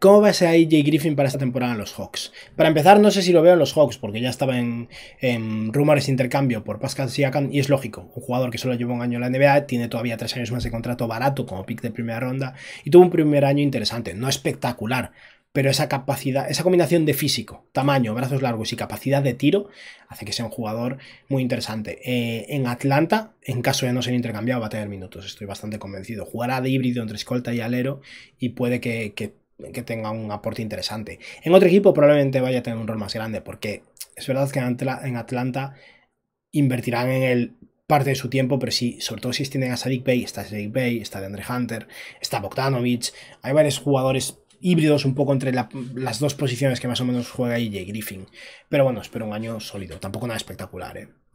¿Cómo va a ser AJ Griffin para esta temporada en los Hawks? Para empezar, no sé si lo veo en los Hawks, porque ya estaba en, rumores de intercambio por Pascal Siakam, y es lógico, un jugador que solo lleva un año en la NBA, tiene todavía tres años más de contrato barato como pick de primera ronda, y tuvo un primer año interesante, no espectacular, pero esa capacidad, esa combinación de físico, tamaño, brazos largos y capacidad de tiro hace que sea un jugador muy interesante. Eh, en Atlanta, en caso de no ser intercambiado, va a tener minutos, estoy bastante convencido. Jugará de híbrido entre escolta y alero y puede que que tenga un aporte interesante. En otro equipo probablemente vaya a tener un rol más grande, porque es verdad que en Atlanta invertirán en él parte de su tiempo, pero sí, sobre todo si tienen a Sadik Bay, está Sadik Bay, está DeAndre Hunter, está Bogdanovich, hay varios jugadores híbridos un poco entre las dos posiciones que más o menos juega y Griffin. Pero bueno, espero un año sólido, tampoco nada espectacular, ¿eh?